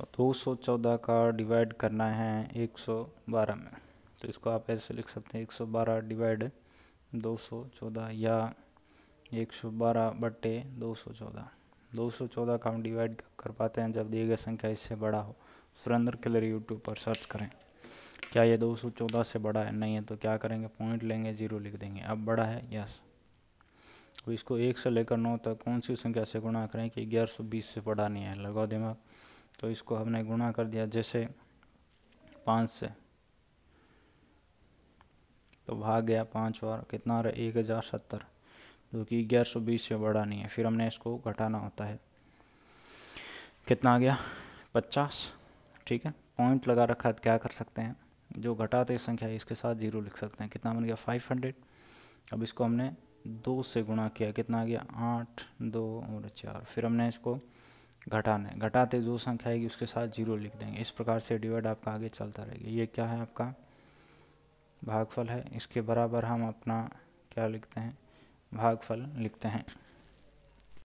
तो 214 का डिवाइड करना है 112 में तो इसको आप ऐसे लिख सकते हैं 112 डिवाइड 214 या 112 दो 214 214 का हम डिवाइड कर पाते हैं जब दिए गए संख्या इससे बड़ा हो सुरेंद्र किलर यूट्यूब पर सर्च करें क्या ये 214 से बड़ा है नहीं है तो क्या करेंगे पॉइंट लेंगे जीरो लिख देंगे अब बड़ा है यस तो इसको एक से लेकर नौ तक कौन सी संख्या से गुणा करें कि ग्यारह सौ बीस से बड़ा नहीं है लगाओ दिमाग तो इसको हमने गुणा कर दिया जैसे पाँच से तो भाग गया पाँच बार कितना रहा एक हज़ार सत्तर जो कि ग्यारह सौ बीस से बड़ा नहीं है फिर हमने इसको घटाना होता है कितना आ गया पचास ठीक है पॉइंट लगा रखा है तो क्या कर सकते हैं जो घटाते संख्या इसके साथ जीरो लिख सकते हैं कितना बन गया फाइव हंड्रेड अब इसको हमने दो से गुणा किया कितना आ गया आठ दो और चार फिर हमने इसको घटाना है घटाते जो संख्या आएगी उसके साथ जीरो लिख देंगे इस प्रकार से डिवाइड आपका आगे चलता रहेगा ये क्या है आपका भागफल है इसके बराबर हम अपना क्या लिखते हैं भागफल लिखते हैं